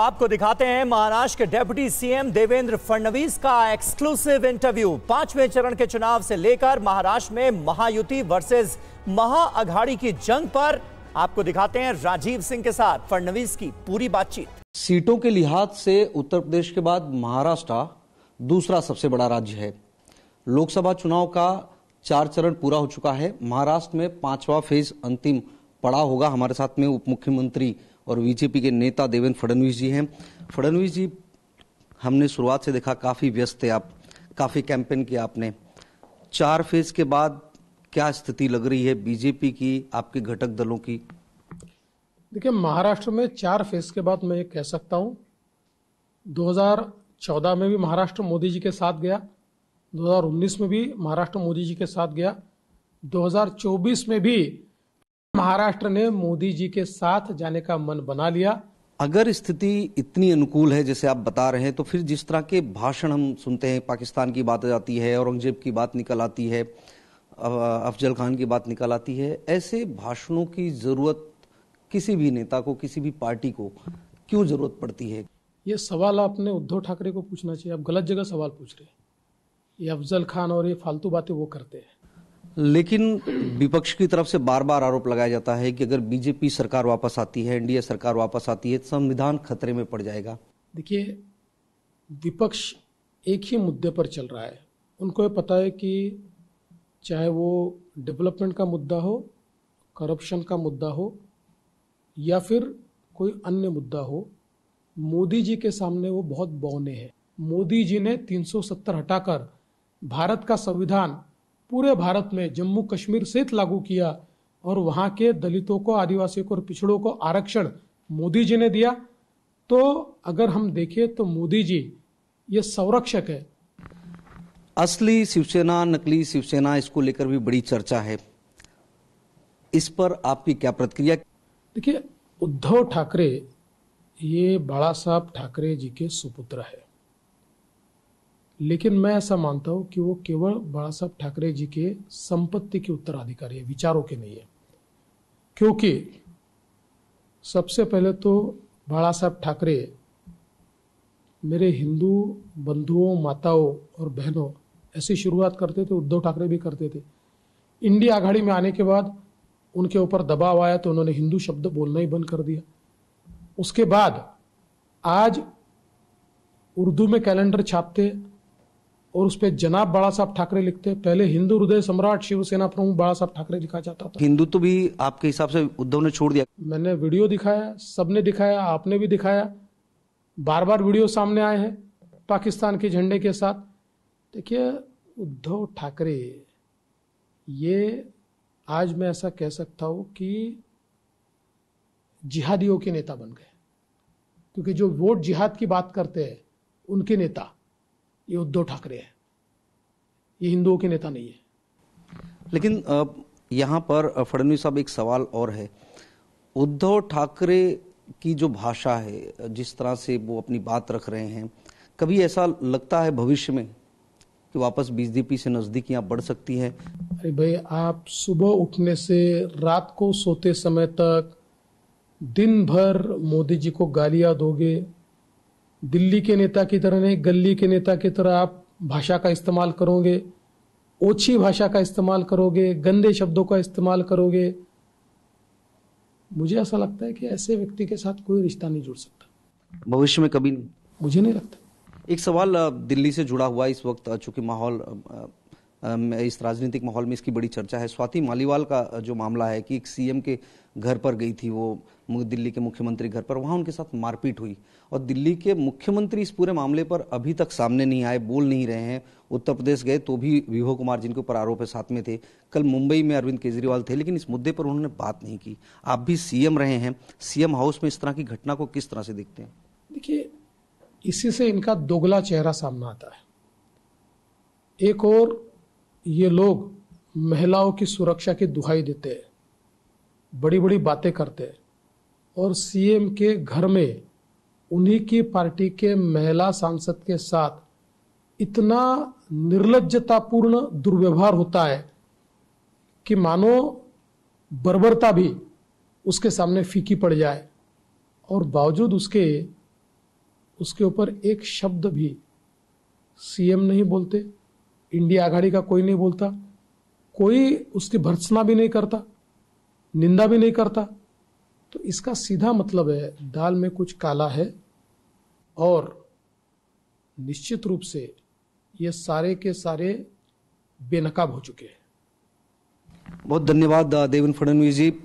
आपको दिखाते हैं महाराष्ट्र के डेप्यूटी सीएम देवेंद्र फडणवीस का एक्सक्लूसिव इंटरव्यू पांचवें चरण के चुनाव से लेकर महाराष्ट्र में महायुति वर्सेस महाअघाड़ी की जंग पर आपको दिखाते हैं राजीव सिंह के साथ फडणवीस की पूरी बातचीत सीटों के लिहाज से उत्तर प्रदेश के बाद महाराष्ट्र दूसरा सबसे बड़ा राज्य है लोकसभा चुनाव का चार चरण पूरा हो चुका है महाराष्ट्र में पांचवा फेज अंतिम पड़ा होगा हमारे साथ में उप मुख्यमंत्री और बीजेपी के नेता देवेंद्र फडणवीस जी हैं फडणवीस जी हमने शुरुआत से देखा काफ़ी व्यस्त थे आप काफ़ी कैंपेन किया आपने चार फेज के बाद क्या स्थिति लग रही है बीजेपी की आपके घटक दलों की देखिए महाराष्ट्र में चार फेज के बाद मैं ये कह सकता हूँ 2014 में भी महाराष्ट्र मोदी जी के साथ गया 2019 में भी महाराष्ट्र मोदी जी के साथ गया 2024 में भी महाराष्ट्र ने मोदी जी के साथ जाने का मन बना लिया अगर स्थिति इतनी अनुकूल है जैसे आप बता रहे हैं तो फिर जिस तरह के भाषण हम सुनते हैं पाकिस्तान की बात आती है औरंगजेब की बात निकल आती है अफजल खान की बात निकल आती है ऐसे भाषणों की जरूरत किसी भी नेता को किसी भी पार्टी को क्यों जरूरत पड़ती है ये सवाल आपने उद्धव ठाकरे को पूछना चाहिए आप गलत जगह सवाल पूछ रहे हैं ये अफजल खान और ये फालतू बातें वो करते हैं लेकिन विपक्ष की तरफ से बार बार आरोप लगाया जाता है कि अगर बीजेपी सरकार वापस आती है एनडीए सरकार वापस आती है तो संविधान खतरे में पड़ जाएगा देखिए विपक्ष एक ही मुद्दे पर चल रहा है उनको ये पता है कि चाहे वो डेवलपमेंट का मुद्दा हो करप्शन का मुद्दा हो या फिर कोई अन्य मुद्दा हो मोदी जी के सामने वो बहुत बौने हैं मोदी जी ने 370 हटाकर भारत का संविधान पूरे भारत में जम्मू कश्मीर सहित लागू किया और वहाँ के दलितों को आदिवासियों को और पिछड़ों को आरक्षण मोदी जी ने दिया तो अगर हम देखें तो मोदी जी ये संरक्षक है असली शिवसेना नकली शिवसेना इसको लेकर भी बड़ी चर्चा है इस पर आपकी क्या प्रतिक्रिया देखिए उद्धव ठाकरे ये बाला साहब ठाकरे जी के सुपुत्र है लेकिन मैं ऐसा मानता हूँ कि वो केवल बाला साहब ठाकरे जी के संपत्ति के उत्तराधिकारी है विचारों के नहीं है क्योंकि सबसे पहले तो बाला साहब ठाकरे मेरे हिंदू बंधुओं माताओं और बहनों ऐसी शुरुआत करते थे उद्धव ठाकरे भी करते थे इंडिया आघाड़ी में आने के बाद उनके ऊपर दबाव आया तो उन्होंने हिंदू शब्द बोलना ही बंद कर दिया उसके बाद आज उर्दू में कैलेंडर छापते और उस पर जनाब बाड़ा साहब ठाकरे लिखते हैं पहले हिंदू हृदय सम्राट शिवसेना प्रमुख बाड़ा साहब ठाकरे लिखा जाता था हिंदू तो भी आपके हिसाब से उद्धव ने छोड़ दिया मैंने वीडियो दिखाया सबने दिखाया आपने भी दिखाया बार बार वीडियो सामने आए हैं पाकिस्तान के झंडे के साथ देखिए उद्धव ठाकरे ये आज मैं ऐसा कह सकता हूँ कि जिहादियों के नेता बन गए क्योंकि जो वोट जिहाद की बात करते हैं उनके नेता ये उद्धव ठाकरे है ये हिंदुओं के नेता नहीं है लेकिन यहाँ पर फडनवीस साहब एक सवाल और है उद्धव ठाकरे की जो भाषा है जिस तरह से वो अपनी बात रख रहे हैं कभी ऐसा लगता है भविष्य में कि वापस बीजेपी से नजदीकियां बढ़ सकती है अरे भाई आप सुबह उठने से रात को सोते समय तक दिन भर मोदी जी को गालियां दोगे दिल्ली के नेता की तरह नहीं गली के नेता की तरह आप भाषा का इस्तेमाल करोगे ओछी भाषा का इस्तेमाल करोगे गंदे शब्दों का इस्तेमाल करोगे मुझे ऐसा लगता है कि ऐसे व्यक्ति के साथ कोई रिश्ता नहीं जुड़ सकता भविष्य में कभी नहीं मुझे नहीं लगता एक सवाल दिल्ली से जुड़ा हुआ इस वक्त चूंकि माहौल इस राजनीतिक माहौल में इसकी बड़ी चर्चा है स्वाति मालीवाल का जो मामला है कि एक सीएम के घर पर गई थी वो दिल्ली के मुख्यमंत्री घर पर वहाँ उनके साथ मारपीट हुई और दिल्ली के मुख्यमंत्री इस पूरे मामले पर अभी तक सामने नहीं आए बोल नहीं रहे हैं उत्तर प्रदेश गए तो भी विभो कुमार जिनके ऊपर आरोप है साथ में थे कल मुंबई में अरविंद केजरीवाल थे लेकिन इस मुद्दे पर उन्होंने बात नहीं की आप भी सीएम रहे हैं सीएम हाउस में इस तरह की घटना को किस तरह से देखते हैं देखिए इसी से इनका दोगला चेहरा सामना आता है एक और ये लोग महिलाओं की सुरक्षा की दुहाई देते हैं बड़ी बड़ी बातें करते हैं और सीएम के घर में उन्हीं की पार्टी के महिला सांसद के साथ इतना निर्लजतापूर्ण दुर्व्यवहार होता है कि मानो बर्बरता भी उसके सामने फीकी पड़ जाए और बावजूद उसके उसके ऊपर एक शब्द भी सीएम नहीं बोलते इंडिया आघाड़ी का कोई नहीं बोलता कोई उसकी भर्सना भी नहीं करता निंदा भी नहीं करता तो इसका सीधा मतलब है दाल में कुछ काला है और निश्चित रूप से ये सारे के सारे बेनकाब हो चुके हैं बहुत धन्यवाद देवेंद्र फडणवीस जी